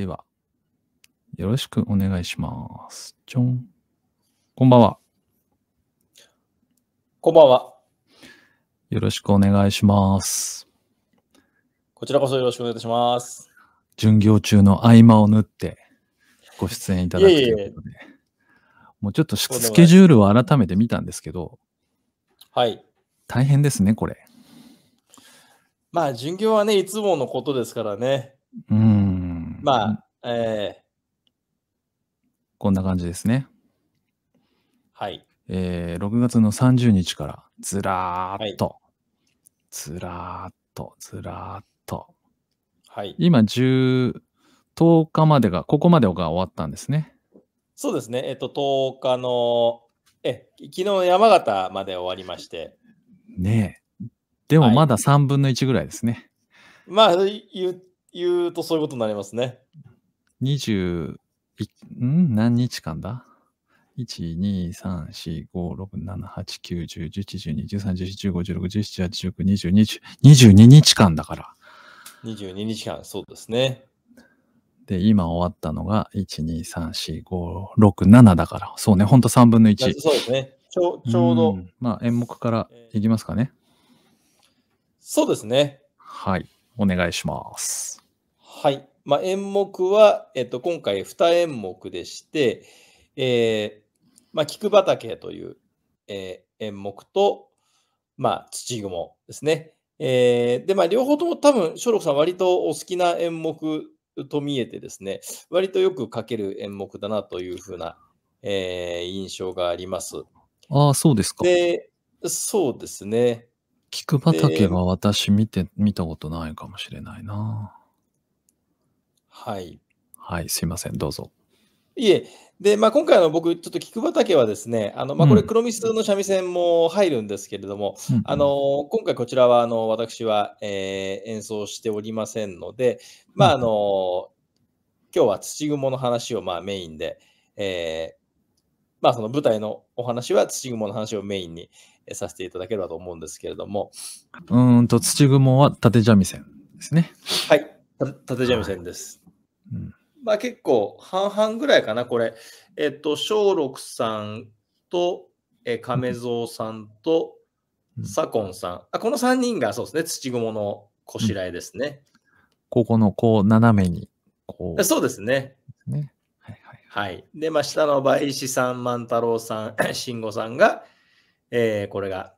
では、よろしくお願いします。ちょん。こんばんは。こんばんは。よろしくお願いします。こちらこそよろしくお願いいたします。巡業中の合間を縫ってご出演いただくということで。いえいえもうちょっとスケジュールを改めて見たんですけど、はい。大変ですね、これ。まあ、巡業はね、いつものことですからね。うん。まあ、えー、こんな感じですね。はい。えー、6月の30日からずらーっと、はい、ずらーっと、ずらーっと。はい。今10、10日までが、ここまでが終わったんですね。そうですね。えっと、10日の、え、昨日山形まで終わりまして。ねえ。でもまだ3分の1ぐらいですね。はい、まあ、言っ言うとそういうことになりますね。20ん何日間だ ?1,2,3,4,5,6,7,8,9,10,11,12,13,14,15,16,17,18,19,20,22 日間だから。22日間、そうですね。で、今終わったのが、1,2,3,4,5,6,7だから。そうね、ほんと3分の1。そうですね。ちょちょうど。んまあ、演目からいきますかね。そうですね。はい。お願いします。はい。まあ、演目は、えっと、今回2演目でして、えー、まあ、菊畑という、えー、演目と、まあ、土雲ですね。えー、で、まあ、両方とも多分、松緑さん割とお好きな演目と見えてですね、割とよく書ける演目だなというふうな、えー、印象があります。ああ、そうですか。で、そうですね。菊畑は私見て、見たことないかもしれないな。はい。はい、すいません、どうぞ。いえ、で、まあ、今回の僕、ちょっと菊畑はですね、あのまあ、これ、黒蜜の三味線も入るんですけれども、うんあの今回、こちらはあの私は、えー、演奏しておりませんので、まああの今日は土雲の話をまあメインで、えー、まあ、その舞台のお話は土雲の話をメインにさせていただければと思うんですけれども。うんと、土雲は縦三味線ですね。はい、縦三味線です。はいまあ結構半々ぐらいかな、これ。えっと、松緑さんと、え亀蔵さんと、左近さん。あこの3人がそうですね、土蜘蛛のこしらえですね。ここのこう斜めにこう。そうですね。ねはいはい、はい。で、まあ、下の倍石さん、万太郎さん、慎吾さんが、えー、これが、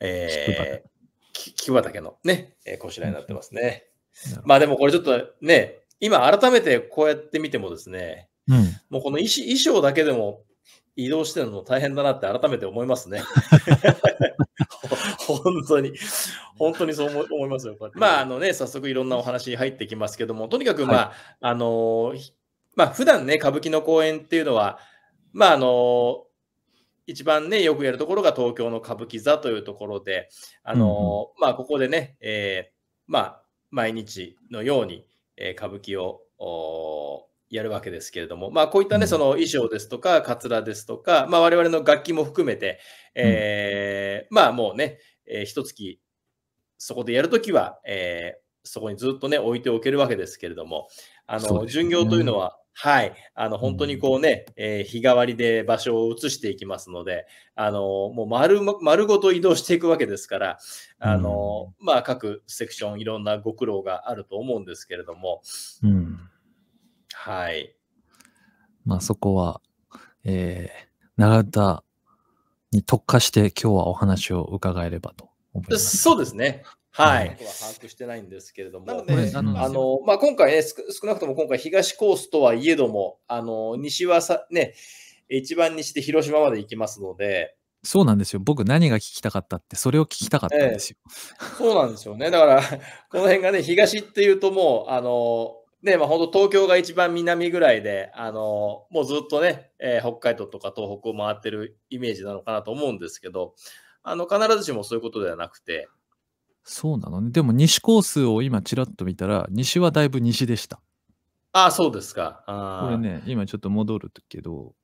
えー、木畑のね、えー、こしらえになってますね。まあでもこれちょっとね、今改めてこうやって見てもですね、うん、もうこの衣衣装だけでも移動してるの大変だなって改めて思いますね。本当に、本当にそう思いますよ。まあ、あのね、早速いろんなお話に入ってきますけども、とにかく、まあ、はい、あの、まあ、普段ね、歌舞伎の公演っていうのは、まあ、あの、一番ね、よくやるところが東京の歌舞伎座というところで、あの、うんまあ、ここでね、えー、まあ、毎日のように、え歌舞伎をやるわけですけれども、まあ、こういったね、その衣装ですとか、かつらですとか、まあ、我々の楽器も含めて、えー、まあ、もうね、えー、一月、そこでやるときは、えー、そこにずっとね、置いておけるわけですけれども、あの、巡業というのは、はい、あの本当にこうね、えー、日替わりで場所を移していきますので、あのもう丸丸ごと移動していくわけですから、あの、うん、まあ、各セクション、いろんなご苦労があると思うんですけれども、うん、はい。まあ、そこは、えー、永田に特化して、今日はお話を伺えればと思います。そうですね。はい。把握してないんですけれども。なので、あの、まあ、今回ね、少なくとも今回東コースとはいえども、あの、西はさ、ね、一番西で広島まで行きますので。そうなんですよ。僕何が聞きたかったって、それを聞きたかったんですよ。えー、そうなんですよね。だから、この辺がね、東っていうともう、あの、ね、まあ、本当東京が一番南ぐらいで、あの、もうずっとね、えー、北海道とか東北を回ってるイメージなのかなと思うんですけど、あの、必ずしもそういうことではなくて、そうなのね。でも西コースを今ちらっと見たら、西はだいぶ西でした。ああ、そうですか。これね、今ちょっと戻るけど、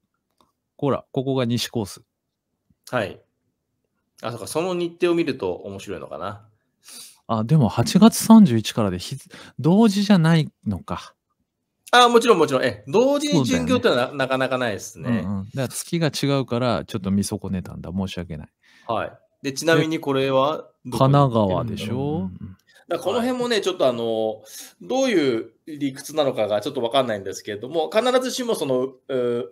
ほら、ここが西コース。はい。あ、そっか、その日程を見ると面白いのかな。あ、でも8月31からで同時じゃないのか。あ、もちろんもちろん。え、同時に巡業ってのはなね、なかなかないですね。うん、うん、だから月が違うから、ちょっと見損ねたんだ。申し訳ない。はい。で、ちなみにこれは神奈川でしょ、うんだこの辺もね、ちょっとあの、どういう理屈なのかがちょっとわかんないんですけれども、必ずしもその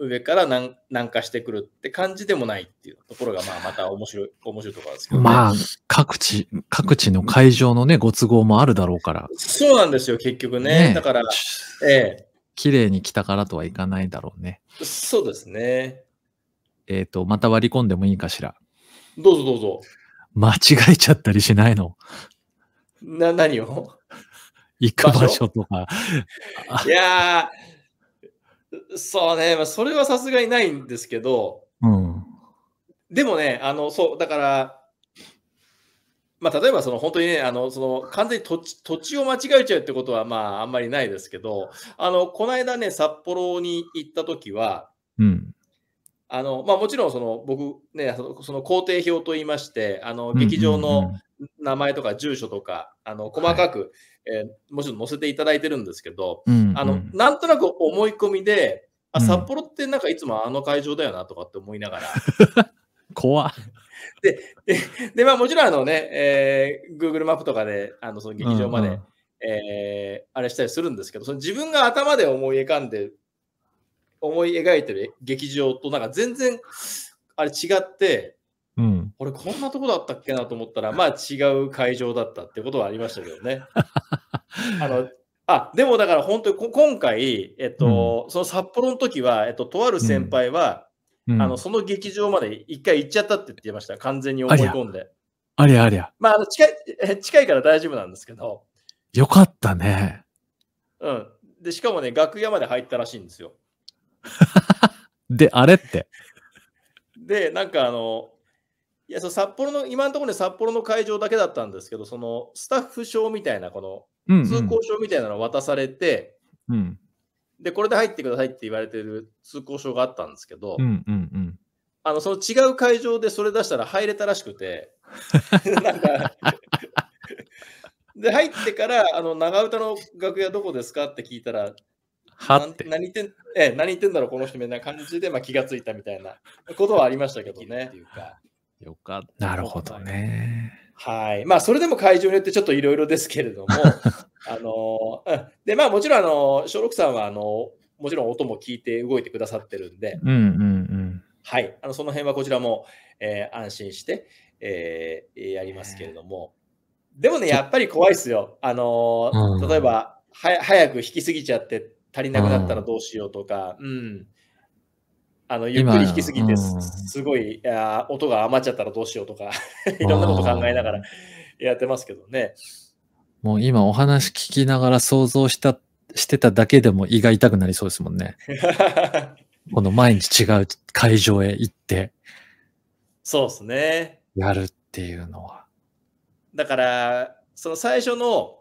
上から南南下してくるって感じでもないっていうところが、まあ、また面白い、面白いところですけど、ね、まあ、各地、各地の会場のね、ご都合もあるだろうから。そうなんですよ、結局ね。ねだから、ええ。綺麗に来たからとはいかないだろうね。そうですね。えっ、と、また割り込んでもいいかしら。どうぞどうぞ。間違えちゃったりしないのな、何を行く場所とか。いやー、そうね、まあ、それはさすがにないんですけど、うん、でもね、あの、そう、だから、まあ、例えばその本当にね、あのその完全に土地土地を間違えちゃうってことは、まあ、あんまりないですけど、あのこの間ね、札幌に行った時は、うん、あのまあ、もちろんその僕ね、その工程表といいまして、あの劇場の名前とか住所とか、あの細かく、はい、えー、もちろん載せていただいてるんですけど、うんうん、あのなんとなく思い込みで、あ、札幌ってなんかいつもあの会場だよなとかって思いながら。怖ででで、まあ、もちろんあのね、えー、Google マップとかであのその劇場まで、うんうん、えー、あれしたりするんですけど、その自分が頭で思い浮かんで思い描いてる劇場となんか全然あれ違って、うん、俺こんなとこだったっけなと思ったら、まあ違う会場だったってことはありましたけどね。あのあでもだから本当に今回、えっと、うん、その札幌の時は、えっと、とある先輩は、うん、あのその劇場まで一回行っちゃったって言ってました、完全に思い込んで。ありゃありゃ。まあ近い、近いから大丈夫なんですけど。よかったね。うん。で、しかもね、楽屋まで入ったらしいんですよ。で、あれって。で、なんかあの、いや、そ札幌の、今のところね、札幌の会場だけだったんですけど、そのスタッフ証みたいな、この通行証みたいなの渡されて、うんうん、で、これで入ってくださいって言われてる通行証があったんですけど、うんうんうん、あのその違う会場でそれ出したら入れたらしくて、なんかで、入ってから、あの長唄の楽屋どこですかって聞いたら、はって。何言ってんえ何言ってんだろう、この人みたいな感じで、まあ、気がついたみたいなことはありましたけどね。よかった。なるほどね。はい。まあ、それでも会場によってちょっといろいろですけれども、あの、で、まあ、もちろん、あの、小六さんは、あの、もちろん音も聞いて動いてくださってるんで、うんうんうん、はい。あの、その辺はこちらも、えー、安心して、えー、やりますけれども、でもね、やっぱり怖いですよ。あの、うん、例えば、は早く引きすぎちゃって足りなくなったらどうしようとか、うん。あのゆっくり弾きすぎてす,、ごい、あ音が余っちゃったらどうしようとか いろんなこと考えながらやってますけどね。もう今お話聞きながら想像したしてただけでも胃が痛くなりそうですもんね。この毎日違う会場へ行って。そうですね。やるっていうのは。だから、その最初の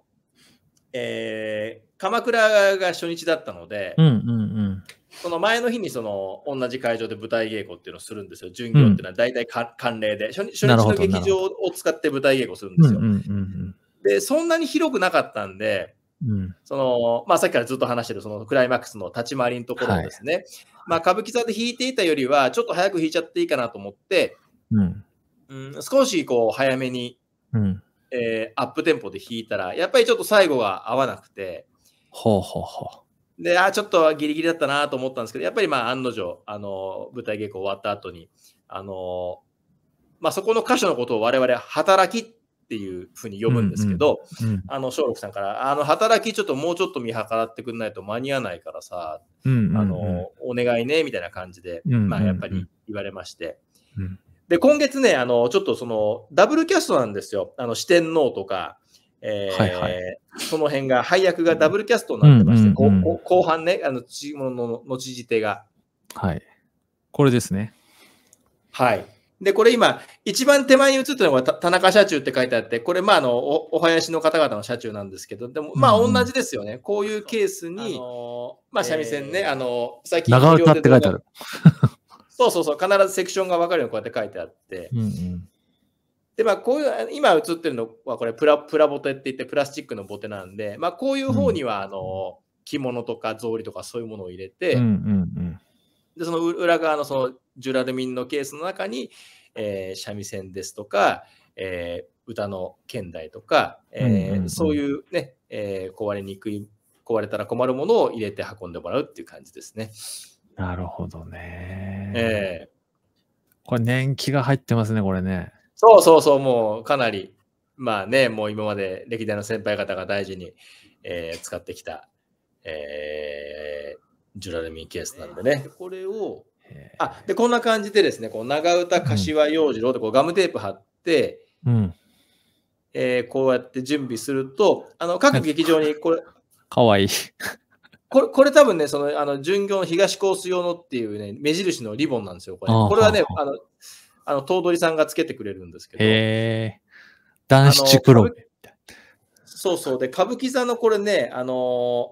えー、鎌倉が初日だったので、うんうんうん、その前の日にその同じ会場で舞台稽古っていうのをするんですよ。巡業っていうのは大体か、慣例で初日。初日の劇場を使って舞台稽古するんですよ。うんうんうん、で、そんなに広くなかったんで、うん、そのまあ、さっきからずっと話してるそのクライマックスの立ち回りのところですね、はい、まあ、歌舞伎座で弾いていたよりはちょっと早く弾いちゃっていいかなと思って、うん、うん、少しこう早めに、うんえー、アップテンポで弾いたら、やっぱりちょっと最後が合わなくて、ほうほうほう。で、あ、ちょっとギリギリだったなと思ったんですけど、やっぱりまあ案の定、あの、舞台稽古終わった後に、あの、まあそこの箇所のことを我々、働きっていうふうに呼ぶんですけど、うんうんうん、あの、松緑さんから、あの、働きちょっともうちょっと見計らってくんないと間に合わないからさ、うんうんうん、あの、お願いね、みたいな感じで、うんうんうん、まあやっぱり言われまして、うんで、今月ね、あの、ちょっとその、ダブルキャストなんですよ。あの、四天王とか、えー、はいはい、その辺が、配役がダブルキャストになってまして、うんうんうん、後半ね、あの、ちもの後じてが。はい。これですね。はい。で、これ今、一番手前に映ってるのが田中社中って書いてあって、これ、まあ、あのお、お囃子の方々の社中なんですけど、でも、まあ、同じですよね。うん、こういうケースに、あのー、まあ、三味線ね、えー、あの、最近。長唄って書いてある。そうそうそう、必ずセクションが分かるようにこうやって書いてあって。で、まあ、こういう、今映ってるのはこれプラ、プラボテって言ってプラスチックのボテなんで、まあ、こういう方には、あの、着物とか草履とかそういうものを入れて、で、その裏側のそのジュラルミンのケースの中に、えー、三味線ですとか、えー、歌の剣台とか、えそういうね、えー、壊れにくい、壊れたら困るものを入れて運んでもらうっていう感じですね。なるほどね。ええこれ年季が入ってますね、これね。そうそうそう、もうかなり、まあね、もう今まで歴代の先輩方が大事に、えー、使ってきた、えー、ジュラルミンケースなんでね。これを、あで、こんな感じでですね、こう長唄柏洋次郎とこうガムテープ貼って、うん、えー、こうやって準備すると、あの各劇場にこれ、かわいい。これ、これ多分ね、その、あの、巡業の東コース用のっていうね、目印のリボンなんですよ、これ。これはね、あの、あの、頭取さんがつけてくれるんですけど。へ男子黒そうそう。で、歌舞伎座のこれね、あのー、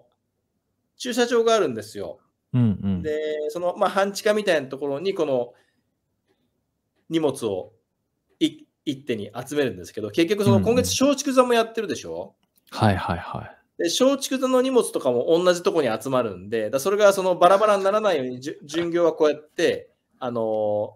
駐車場があるんですよ。うんうん、で、その、まあ、半地下みたいなところに、この、荷物を一手に集めるんですけど、結局、その、今月、松竹座もやってるでしょ、うん、はいはいはい。で松竹座の荷物とかも同じとこに集まるんで、だそれがそのバラバラにならないように、巡業はこうやって、あの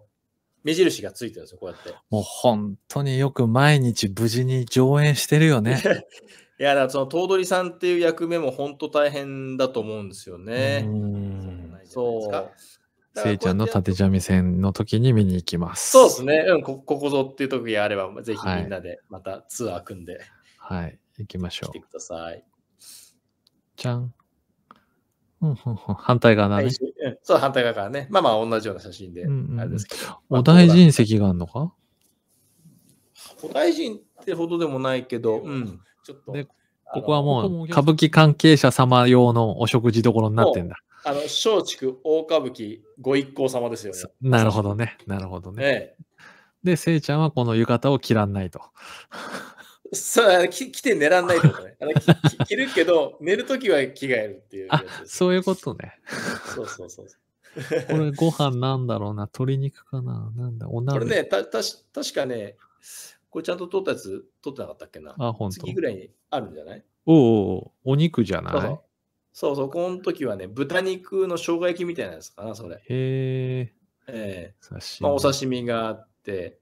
目印がついてるんですよ、こうやって。もう本当によく毎日無事に上演してるよね。いや、だからその頭取さんっていう役目も本当大変だと思うんですよね。うんそう。せいちゃんの縦三味線の時に見に行きます。そうですね。うん、こここぞっていう時があれば、ぜひみんなでまたツアー組んで、はい、はい、行きましょう。来てください。ちゃん。反対側だね。そう、反対側からね。まあまあ、同じような写真で、お大臣席があるのかお大臣ってほどでもないけど、うん、ちょっと。で、ここはもう、歌舞伎関係者様用のお食事どころになってんだ。あの、松竹大歌舞伎ご一行様ですよね。なるほどね。なるほどね。ねで、せいちゃんはこの浴衣を着らんないと。そうき来て寝らんないとかね。あのき着るけど、寝るときは着替えるっていうそういうことね。そうそうそうそう。これご飯なんだろうな鶏肉かななんだおなこれね、たたし確かね、これちゃんと取ったやつ取ってなかったっけなあ、本当。次ぐらいにあるんじゃないおうおうお肉じゃないそうそうそうこの時はね、豚肉の生姜焼きみたいなやつかな、それ。へえ。ええー。まあ、お刺身があって、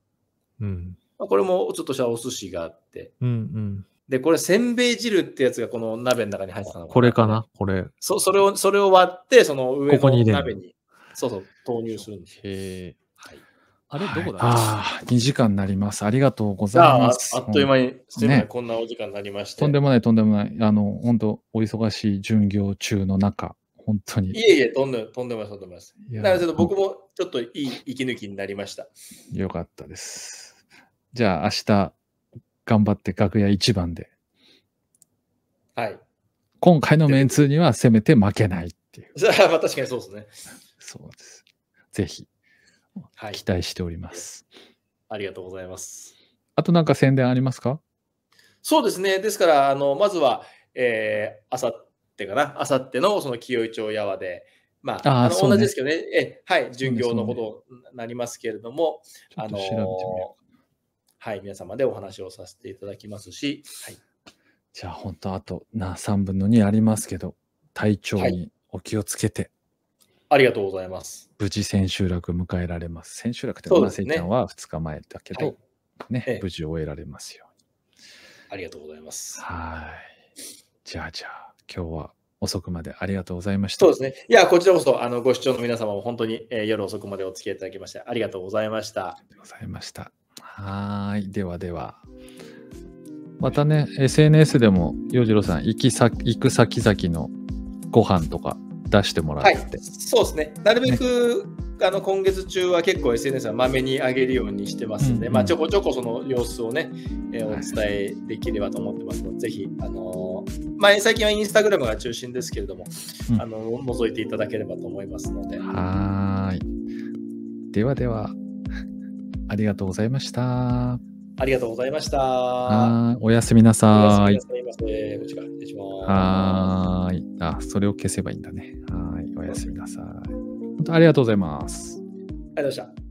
うん。まあ、これもちょっとしたお寿司があって、うんうん、で、これ、せんべい汁ってやつがこの鍋の中に入ってたのこれかなこれ。そ、それを、それを割って、その上の鍋に、ここにそうそう、投入するんです。へえ。はい。あれ、どこだ、はい、ああ、2時間になります。ありがとうございます。ああっという間に、すみません、こんなお時間になりまして。とんでもない、とんでもない。あの、本当お忙しい巡業中の中、本当に。いえいえ、とんでとんでもない、とんでもないです。僕もちょっといい息抜きになりました。よかったです。じゃあ明日頑張って楽屋一番で。はい。今回のメンツにはせめて負けないっていう。確かにそうですね。そうです。ぜひ、はい、期待しております、ありがとうございます。あとなんか宣伝ありますかそうですね。ですから、あのまずは、えー、あさってかな、あさってのその清井町やわで、まあ、あの、同じですけどね、えはい、巡業のことになりますけれども、あのはい、皆様でお話をさせていただきますし、はい、じゃあ本当あとな3分の2ありますけど体調にお気をつけて、はい、ありがとうございます無事千秋楽迎えられます千秋楽ってまいちゃんは2日前だけど、ね、はい、無事終えられますように、ありがとうございますはいじゃあじゃあ今日は遅くまでありがとうございました。そうですね。いや、こちらこそ、あの、ご視聴の皆様も本当に、えー、夜遅くまでお付き合いいただきまして、ありがとうございました。ありがとうございました。はい。ではでは。またね、SNS でも、洋次郎さん、行き先行く先々のご飯とか出してもらって、はい、そうですね。なるべく、ね、あの今月中は結構 SNS はまめに上げるようにしてますんで、うんうん、まあ、ちょこちょこその様子をね、えー、お伝えできればと思ってますので、はい、ぜひ、あのー、まあ、最近はインスタグラムが中心ですけれども、うん、あの覗いていただければと思いますので。はい。ではでは。ありがとうございました。ありがとうございました。おやすみなさい。はい。あ、それを消せばいいんだね。はい。おやすみなさい。本当ありがとうございます。ありがとうございました。